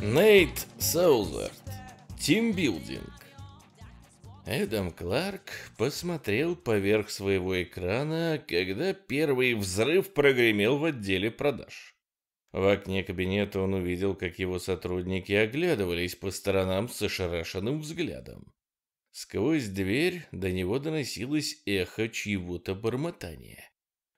Нейт Саузард. Тимбилдинг. Эдам Кларк посмотрел поверх своего экрана, когда первый взрыв прогремел в отделе продаж. В окне кабинета он увидел, как его сотрудники оглядывались по сторонам с ошарашенным взглядом. Сквозь дверь до него доносилось эхо чьего-то бормотания.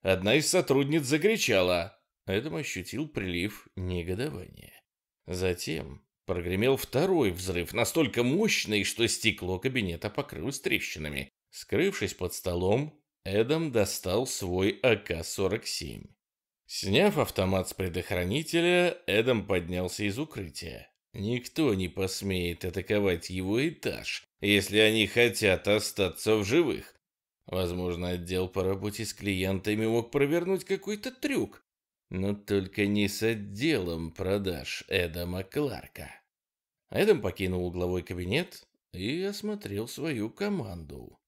Одна из сотрудниц закричала. Эдом ощутил прилив негодования. Затем прогремел второй взрыв, настолько мощный, что стекло кабинета покрылось трещинами. Скрывшись под столом, Эдом достал свой АК-47. Сняв автомат с предохранителя, Эдам поднялся из укрытия. Никто не посмеет атаковать его этаж, если они хотят остаться в живых. Возможно, отдел по работе с клиентами мог провернуть какой-то трюк, но только не с отделом продаж Эдама Кларка. Эдам покинул угловой кабинет и осмотрел свою команду.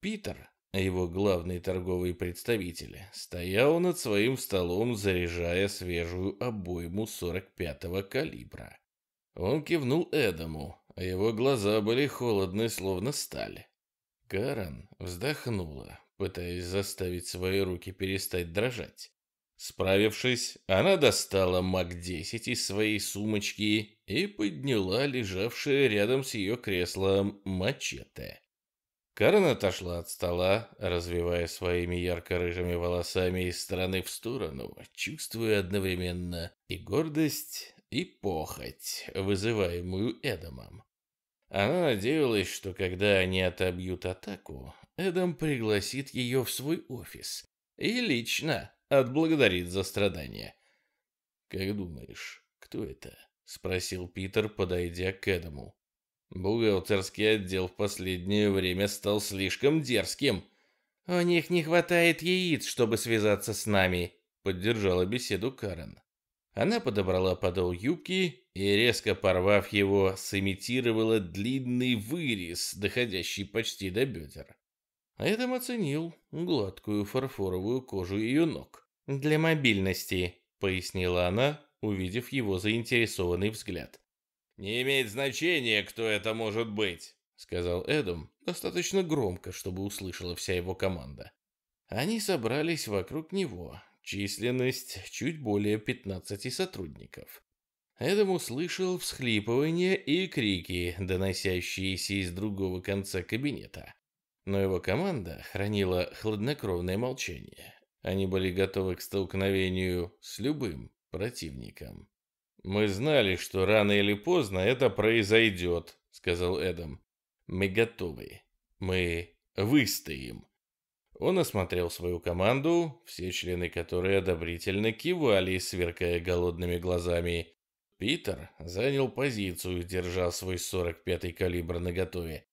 Питер а его главные торговые представители, стоял над своим столом, заряжая свежую обойму 45-го калибра. Он кивнул Эдаму, а его глаза были холодны, словно сталь. Карен вздохнула, пытаясь заставить свои руки перестать дрожать. Справившись, она достала МАК-10 из своей сумочки и подняла лежавшее рядом с ее креслом мачете. Карен отошла от стола, развивая своими ярко-рыжими волосами из стороны в сторону, чувствуя одновременно и гордость, и похоть, вызываемую Эдамом. Она надеялась, что когда они отобьют атаку, Эдам пригласит ее в свой офис и лично отблагодарит за страдания. «Как думаешь, кто это?» — спросил Питер, подойдя к Эдаму. Бухгалтерский отдел в последнее время стал слишком дерзким. У них не хватает яиц, чтобы связаться с нами, поддержала беседу Карен. Она подобрала подол юбки и, резко порвав его, сымитировала длинный вырез, доходящий почти до бедер. А Этом оценил гладкую фарфоровую кожу ее ног. «Для мобильности», — пояснила она, увидев его заинтересованный взгляд. «Не имеет значения, кто это может быть», — сказал Эдом достаточно громко, чтобы услышала вся его команда. Они собрались вокруг него, численность чуть более 15 сотрудников. Эдом услышал всхлипывания и крики, доносящиеся из другого конца кабинета. Но его команда хранила хладнокровное молчание. Они были готовы к столкновению с любым противником. «Мы знали, что рано или поздно это произойдет», — сказал Эдам. «Мы готовы. Мы выстоим». Он осмотрел свою команду, все члены которой одобрительно кивали, сверкая голодными глазами. Питер занял позицию, держа свой 45-й калибр наготове.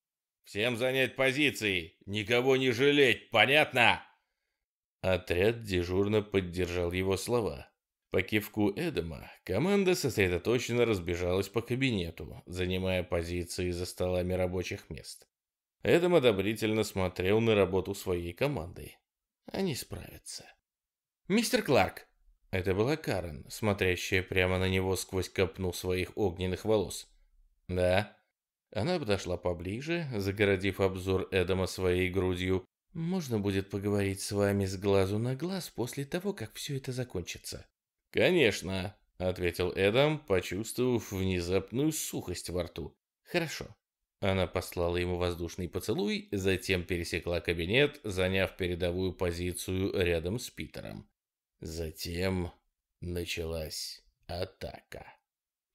«Всем занять позиции! Никого не жалеть, понятно?» Отряд дежурно поддержал его слова. По кивку Эдема команда сосредоточенно разбежалась по кабинету, занимая позиции за столами рабочих мест. Эдем одобрительно смотрел на работу своей команды. Они справятся. «Мистер Кларк!» Это была Карен, смотрящая прямо на него сквозь копну своих огненных волос. «Да?» Она подошла поближе, загородив обзор Эдема своей грудью. «Можно будет поговорить с вами с глазу на глаз после того, как все это закончится?» «Конечно», — ответил Эдам, почувствовав внезапную сухость во рту. «Хорошо». Она послала ему воздушный поцелуй, затем пересекла кабинет, заняв передовую позицию рядом с Питером. Затем началась атака.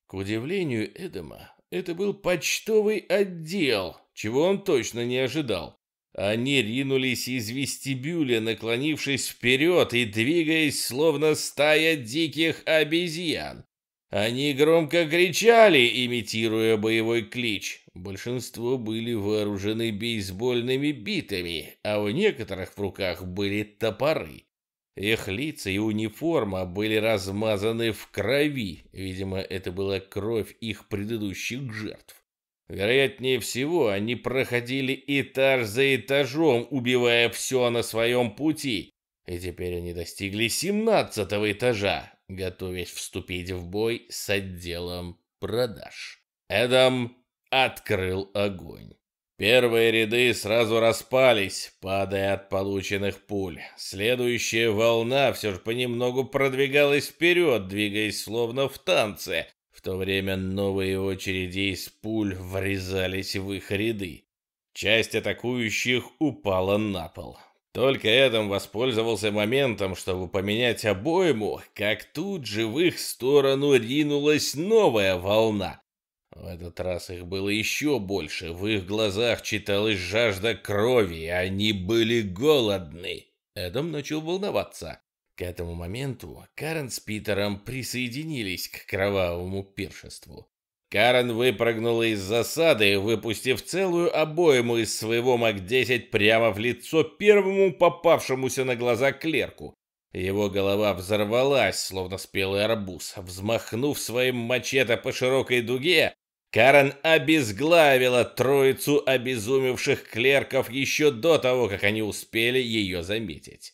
К удивлению Эдема, это был почтовый отдел, чего он точно не ожидал. Они ринулись из вестибюля, наклонившись вперед и двигаясь, словно стая диких обезьян. Они громко кричали, имитируя боевой клич. Большинство были вооружены бейсбольными битами, а у некоторых в руках были топоры. Их лица и униформа были размазаны в крови. Видимо, это была кровь их предыдущих жертв. Вероятнее всего, они проходили этаж за этажом, убивая все на своем пути. И теперь они достигли семнадцатого этажа, готовясь вступить в бой с отделом продаж. Эдам открыл огонь. Первые ряды сразу распались, падая от полученных пуль. Следующая волна все же понемногу продвигалась вперед, двигаясь словно в танце, то время новые очереди из пуль врезались в их ряды. Часть атакующих упала на пол. Только Эдом воспользовался моментом, чтобы поменять обойму, как тут же в их сторону ринулась новая волна. В этот раз их было еще больше, в их глазах читалась жажда крови, они были голодны. Эдом начал волноваться. К этому моменту Карен с Питером присоединились к кровавому пиршеству. Карен выпрыгнула из засады, выпустив целую обойму из своего МАК-10 прямо в лицо первому попавшемуся на глаза клерку. Его голова взорвалась, словно спелый арбуз. Взмахнув своим мачете по широкой дуге, Карен обезглавила троицу обезумевших клерков еще до того, как они успели ее заметить.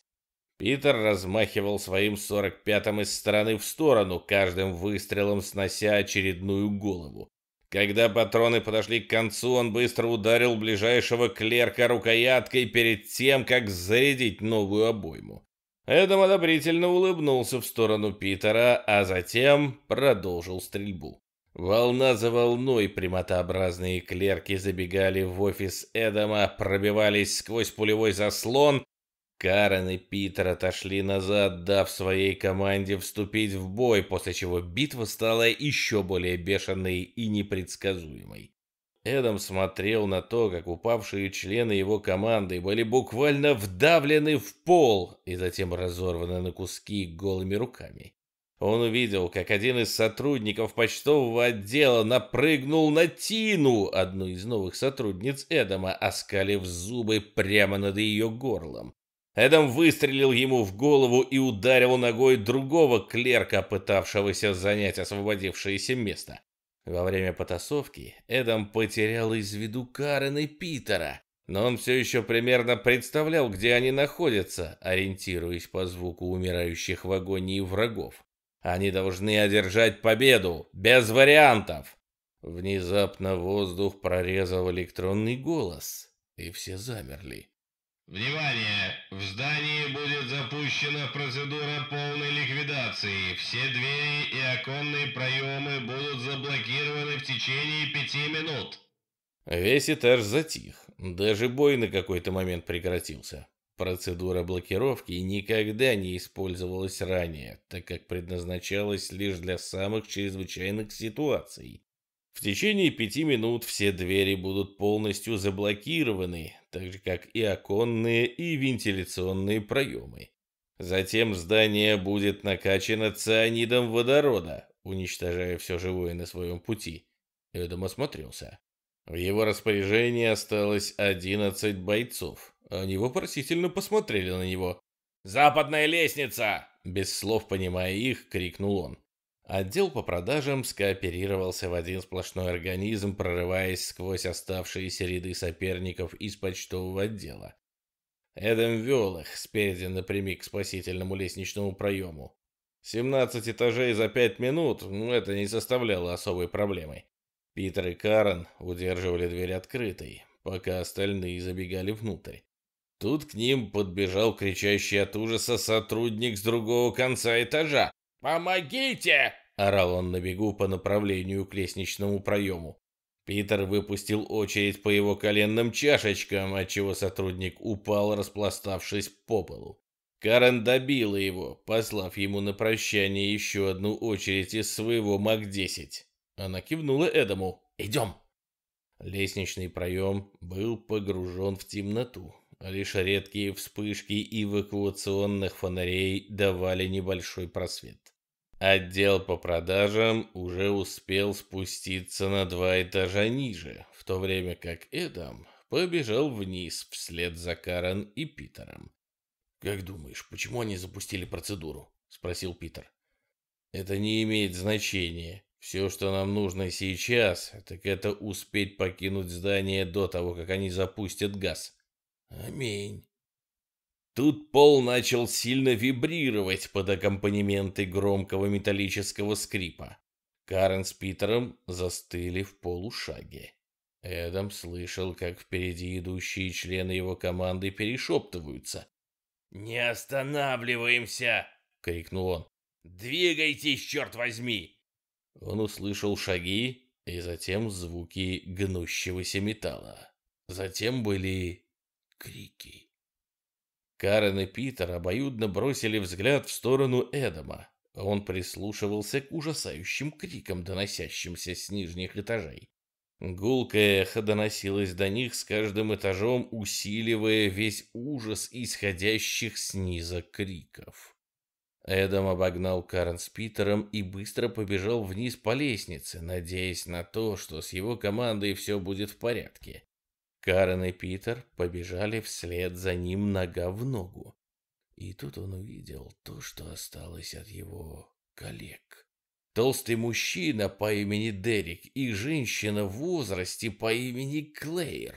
Питер размахивал своим 45-м из стороны в сторону, каждым выстрелом снося очередную голову. Когда патроны подошли к концу, он быстро ударил ближайшего клерка рукояткой перед тем, как зарядить новую обойму. Эдом одобрительно улыбнулся в сторону Питера, а затем продолжил стрельбу. Волна за волной примотообразные клерки забегали в офис Эдома, пробивались сквозь пулевой заслон Карен и Питер отошли назад, дав своей команде вступить в бой, после чего битва стала еще более бешеной и непредсказуемой. Эдам смотрел на то, как упавшие члены его команды были буквально вдавлены в пол и затем разорваны на куски голыми руками. Он увидел, как один из сотрудников почтового отдела напрыгнул на Тину, одну из новых сотрудниц Эдама, оскалив зубы прямо над ее горлом. Эдам выстрелил ему в голову и ударил ногой другого клерка, пытавшегося занять освободившееся место. Во время потасовки Эдам потерял из виду Карен и Питера, но он все еще примерно представлял, где они находятся, ориентируясь по звуку умирающих в агонии врагов. Они должны одержать победу, без вариантов. Внезапно воздух прорезал электронный голос, и все замерли. Внимание! В здании будет запущена процедура полной ликвидации. Все двери и оконные проемы будут заблокированы в течение пяти минут. Весь этаж затих. Даже бой на какой-то момент прекратился. Процедура блокировки никогда не использовалась ранее, так как предназначалась лишь для самых чрезвычайных ситуаций. В течение пяти минут все двери будут полностью заблокированы, так же как и оконные и вентиляционные проемы. Затем здание будет накачано цианидом водорода, уничтожая все живое на своем пути. Эдом осмотрелся. В его распоряжении осталось одиннадцать бойцов. Они вопросительно посмотрели на него. «Западная лестница!» Без слов понимая их, крикнул он. Отдел по продажам скооперировался в один сплошной организм, прорываясь сквозь оставшиеся ряды соперников из почтового отдела. Эдем вел их спереди напрямик к спасительному лестничному проему. 17 этажей за пять минут, ну, это не составляло особой проблемы. Питер и Карен удерживали дверь открытой, пока остальные забегали внутрь. Тут к ним подбежал кричащий от ужаса сотрудник с другого конца этажа. «Помогите!» — орал он на бегу по направлению к лестничному проему. Питер выпустил очередь по его коленным чашечкам, отчего сотрудник упал, распластавшись по полу. Карен добила его, послав ему на прощание еще одну очередь из своего МАК-10. Она кивнула Эдаму. «Идем!» Лестничный проем был погружен в темноту. Лишь редкие вспышки эвакуационных фонарей давали небольшой просвет. Отдел по продажам уже успел спуститься на два этажа ниже, в то время как Эдам побежал вниз вслед за Карен и Питером. «Как думаешь, почему они запустили процедуру?» – спросил Питер. «Это не имеет значения. Все, что нам нужно сейчас, так это успеть покинуть здание до того, как они запустят газ». «Аминь», Тут пол начал сильно вибрировать под аккомпанементы громкого металлического скрипа. Карен с Питером застыли в полушаге. Эдам слышал, как впереди идущие члены его команды перешептываются. «Не останавливаемся!» — крикнул он. «Двигайтесь, черт возьми!» Он услышал шаги и затем звуки гнущегося металла. Затем были крики. Карен и Питер обоюдно бросили взгляд в сторону Эдама. Он прислушивался к ужасающим крикам, доносящимся с нижних этажей. Гулкое эхо доносилось до них с каждым этажом, усиливая весь ужас исходящих снизу криков. Эдам обогнал Карен с Питером и быстро побежал вниз по лестнице, надеясь на то, что с его командой все будет в порядке. Карен и Питер побежали вслед за ним нога в ногу. И тут он увидел то, что осталось от его коллег. Толстый мужчина по имени Дерек и женщина в возрасте по имени Клэйр.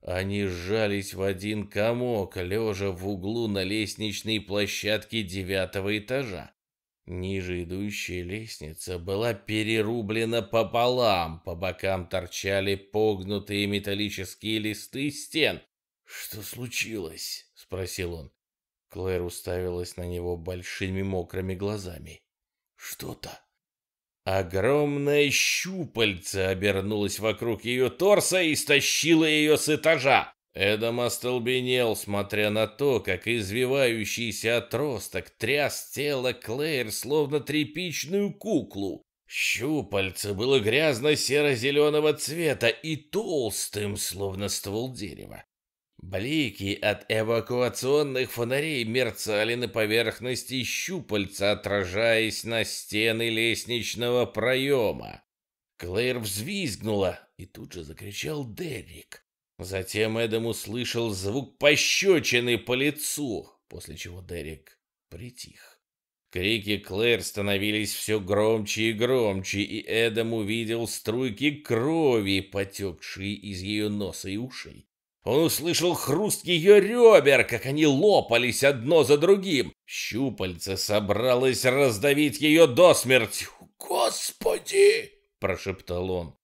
Они сжались в один комок, лежа в углу на лестничной площадке девятого этажа. Ниже идущая лестница была перерублена пополам, по бокам торчали погнутые металлические листы стен. «Что случилось?» — спросил он. Клэр уставилась на него большими мокрыми глазами. «Что-то?» Огромное щупальце обернулось вокруг ее торса и стащило ее с этажа. Эдом остолбенел, смотря на то, как извивающийся отросток тряс тело Клэр, словно тряпичную куклу. Щупальце было грязно-серо-зеленого цвета и толстым, словно ствол дерева. Блики от эвакуационных фонарей мерцали на поверхности щупальца, отражаясь на стены лестничного проема. Клэр взвизгнула, и тут же закричал Деррик. Затем Эдам услышал звук пощечины по лицу, после чего Дерек притих. Крики Клэр становились все громче и громче, и Эдем увидел струйки крови, потекшие из ее носа и ушей. Он услышал хруст ее ребер, как они лопались одно за другим. Щупальце собралось раздавить ее до смерти. «Господи!» – прошептал он.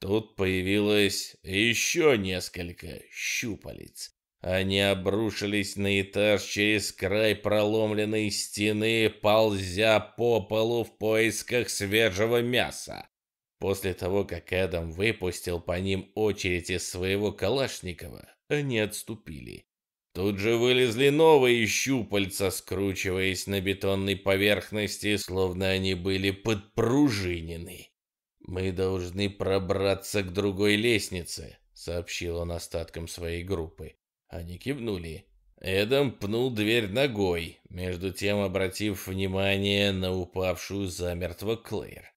Тут появилось еще несколько щупалец. Они обрушились на этаж через край проломленной стены, ползя по полу в поисках свежего мяса. После того, как Эдам выпустил по ним очередь из своего Калашникова, они отступили. Тут же вылезли новые щупальца, скручиваясь на бетонной поверхности, словно они были подпружинены. «Мы должны пробраться к другой лестнице», — сообщил он остаткам своей группы. Они кивнули. Эдам пнул дверь ногой, между тем обратив внимание на упавшую замертво Клэр.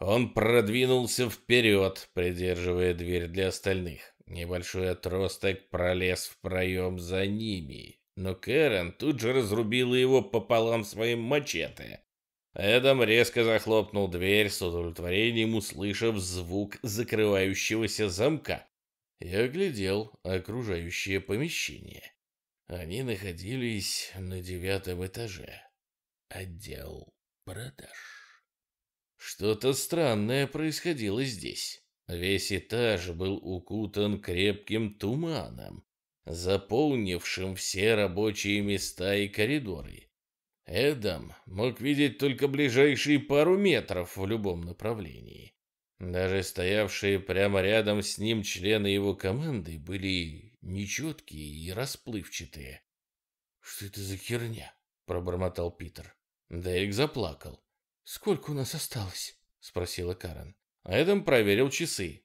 Он продвинулся вперед, придерживая дверь для остальных. Небольшой отросток пролез в проем за ними, но Кэрон тут же разрубила его пополам своим мачете. Эдом резко захлопнул дверь с удовлетворением, услышав звук закрывающегося замка. и оглядел окружающее помещение. Они находились на девятом этаже. Отдел продаж. Что-то странное происходило здесь. Весь этаж был укутан крепким туманом, заполнившим все рабочие места и коридоры. Эдам мог видеть только ближайшие пару метров в любом направлении. Даже стоявшие прямо рядом с ним члены его команды были нечеткие и расплывчатые. «Что это за херня?» — пробормотал Питер. Дерек заплакал. «Сколько у нас осталось?» — спросила Карен. Эдам проверил часы.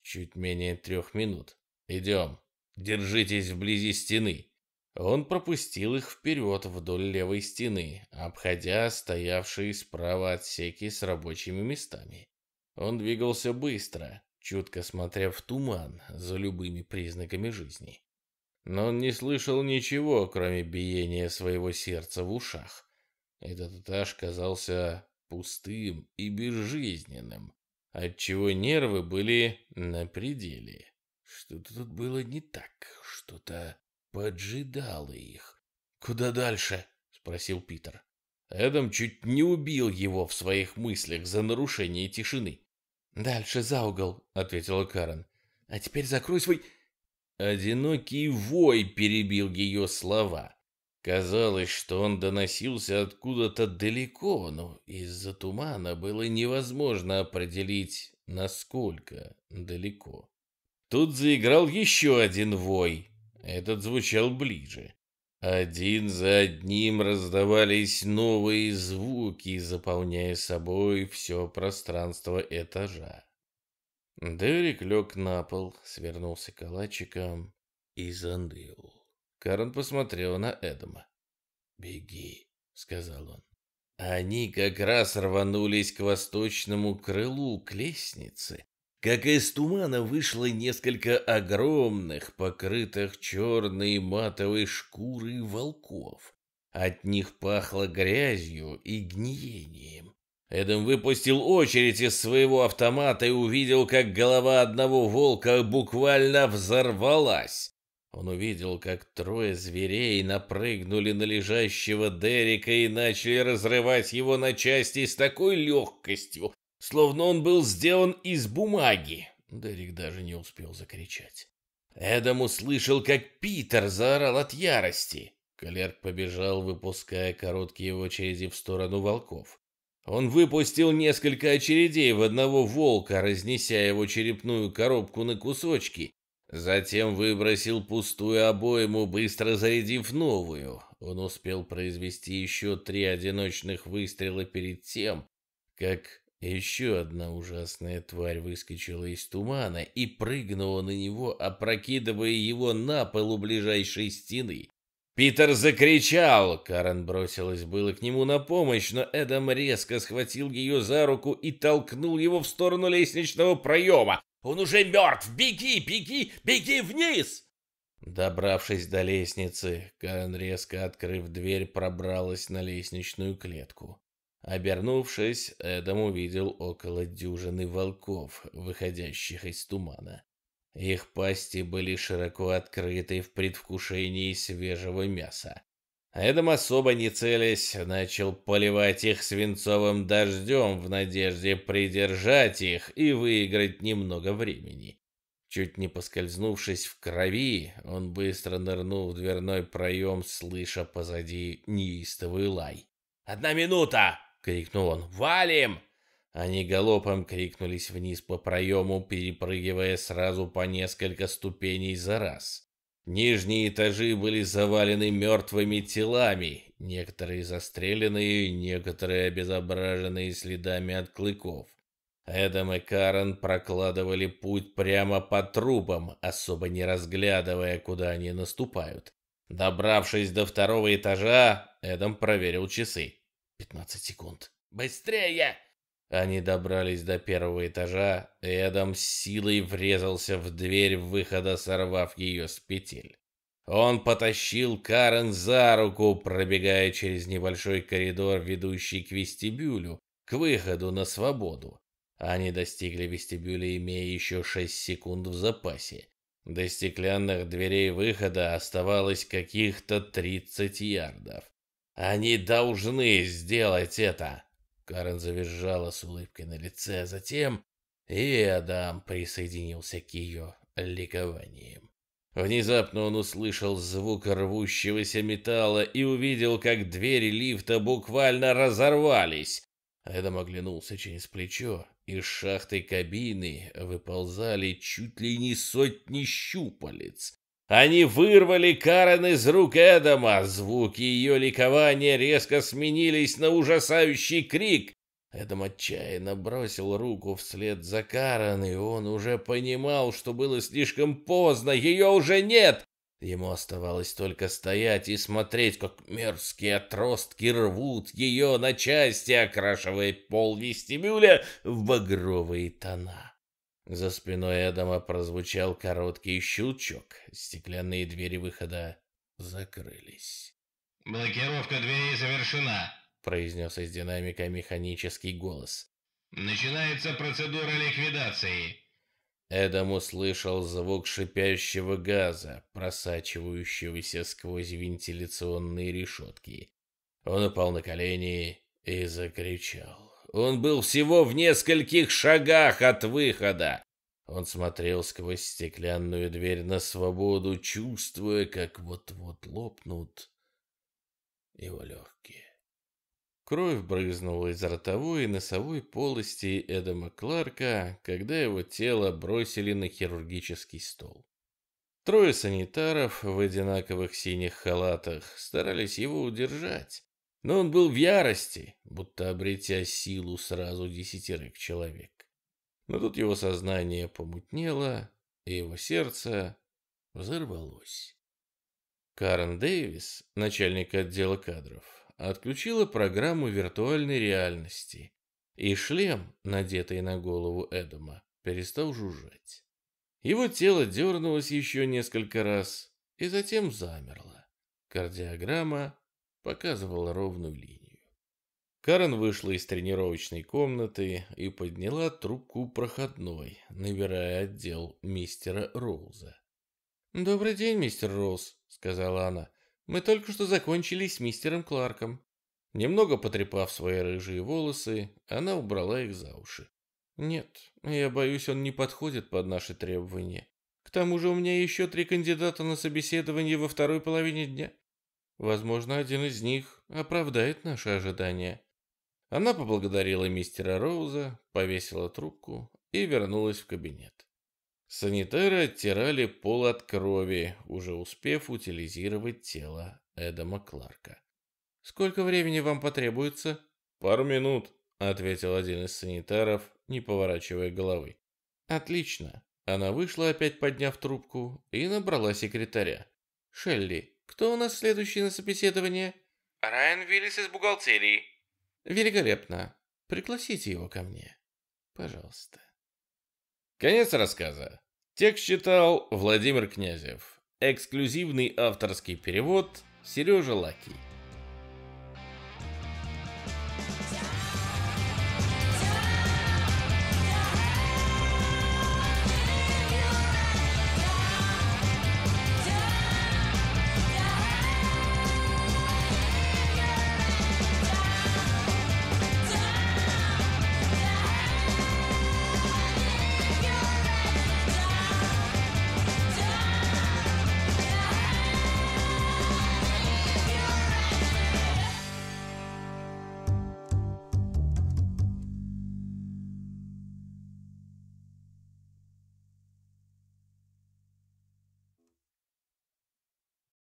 «Чуть менее трех минут. Идем. Держитесь вблизи стены». Он пропустил их вперед вдоль левой стены, обходя стоявшие справа отсеки с рабочими местами. Он двигался быстро, чутко смотря в туман за любыми признаками жизни. Но он не слышал ничего, кроме биения своего сердца в ушах. Этот этаж казался пустым и безжизненным, отчего нервы были на пределе. Что-то тут было не так, что-то поджидала их. «Куда дальше?» — спросил Питер. Эдам чуть не убил его в своих мыслях за нарушение тишины. «Дальше за угол», — ответила Карен. «А теперь закрой свой...» Одинокий вой перебил ее слова. Казалось, что он доносился откуда-то далеко, но из-за тумана было невозможно определить, насколько далеко. Тут заиграл еще один вой, этот звучал ближе. Один за одним раздавались новые звуки, заполняя собой все пространство этажа. Дерек лег на пол, свернулся калачиком и заныл. Карен посмотрел на Эдома. «Беги», — сказал он. Они как раз рванулись к восточному крылу, к лестнице, как из тумана вышло несколько огромных, покрытых черной матовой шкурой волков. От них пахло грязью и гниением. Эдом выпустил очередь из своего автомата и увидел, как голова одного волка буквально взорвалась. Он увидел, как трое зверей напрыгнули на лежащего Дерека и начали разрывать его на части с такой легкостью, словно он был сделан из бумаги. Дерек даже не успел закричать. Эдам услышал, как Питер заорал от ярости. Клерк побежал, выпуская короткие очереди в сторону волков. Он выпустил несколько очередей в одного волка, разнеся его черепную коробку на кусочки. Затем выбросил пустую обойму, быстро зарядив новую. Он успел произвести еще три одиночных выстрела перед тем, как еще одна ужасная тварь выскочила из тумана и прыгнула на него, опрокидывая его на полу ближайшей стены. Питер закричал. Карен бросилась было к нему на помощь, но Эдам резко схватил ее за руку и толкнул его в сторону лестничного проема. «Он уже мертв! Беги, беги, беги вниз!» Добравшись до лестницы, Карен, резко открыв дверь, пробралась на лестничную клетку. Обернувшись, Эдом увидел около дюжины волков, выходящих из тумана. Их пасти были широко открыты в предвкушении свежего мяса. Эдом, особо не целясь, начал поливать их свинцовым дождем в надежде придержать их и выиграть немного времени. Чуть не поскользнувшись в крови, он быстро нырнул в дверной проем, слыша позади неистовый лай. «Одна минута!» — крикнул он. «Валим!» Они галопом крикнулись вниз по проему, перепрыгивая сразу по несколько ступеней за раз. Нижние этажи были завалены мертвыми телами, некоторые застреленные, некоторые обезображенные следами от клыков. Эдом и Карен прокладывали путь прямо по трубам, особо не разглядывая, куда они наступают. Добравшись до второго этажа, Эдом проверил часы. 15 секунд. Быстрее! Они добрались до первого этажа, Эдом с силой врезался в дверь выхода, сорвав ее с петель. Он потащил Карен за руку, пробегая через небольшой коридор, ведущий к вестибюлю, к выходу на свободу. Они достигли вестибюля, имея еще 6 секунд в запасе. До стеклянных дверей выхода оставалось каких-то 30 ярдов. Они должны сделать это. Карен завизжала с улыбкой на лице, а затем и Адам присоединился к ее ликованием. Внезапно он услышал звук рвущегося металла и увидел, как двери лифта буквально разорвались. Эдам оглянулся через плечо. Из шахты кабины выползали чуть ли не сотни щупалец. Они вырвали Карен из рук Эдама. Звуки ее ликования резко сменились на ужасающий крик. Эдам отчаянно бросил руку вслед за Карен, и он уже понимал, что было слишком поздно, ее уже нет. Ему оставалось только стоять и смотреть, как мерзкие отростки рвут ее на части, окрашивая пол вестибюля в багровые тона. За спиной Эдама прозвучал короткий щелчок. Стеклянные двери выхода закрылись. «Блокировка дверей завершена», – произнес из динамика механический голос. «Начинается процедура ликвидации». Эдам услышал звук шипящего газа, просачивающегося сквозь вентиляционные решетки. Он упал на колени и закричал. Он был всего в нескольких шагах от выхода. Он смотрел сквозь стеклянную дверь на свободу, чувствуя, как вот-вот лопнут его легкие. Кровь брызнула из ротовой и носовой полости Эдама Кларка, когда его тело бросили на хирургический стол. Трое санитаров в одинаковых синих халатах старались его удержать, но он был в ярости, будто обретя силу сразу десятерых человек. Но тут его сознание помутнело, и его сердце взорвалось. Карен Дэвис, начальник отдела кадров, отключила программу виртуальной реальности, и шлем, надетый на голову Эдома, перестал жужжать. Его тело дернулось еще несколько раз и затем замерло. Кардиограмма показывала ровную линию. Карен вышла из тренировочной комнаты и подняла трубку проходной, набирая отдел мистера Роуза. «Добрый день, мистер Роуз», — сказала она. «Мы только что закончили с мистером Кларком». Немного потрепав свои рыжие волосы, она убрала их за уши. «Нет, я боюсь, он не подходит под наши требования. К тому же у меня еще три кандидата на собеседование во второй половине дня. Возможно, один из них оправдает наши ожидания. Она поблагодарила мистера Роуза, повесила трубку и вернулась в кабинет. Санитары оттирали пол от крови, уже успев утилизировать тело Эдама Кларка. «Сколько времени вам потребуется?» «Пару минут», — ответил один из санитаров, не поворачивая головы. «Отлично». Она вышла, опять подняв трубку, и набрала секретаря. «Шелли, кто у нас следующий на собеседование? Райан Виллис из бухгалтерии. Великолепно. Пригласите его ко мне. Пожалуйста. Конец рассказа. Текст читал Владимир Князев. Эксклюзивный авторский перевод Сережа Лакий.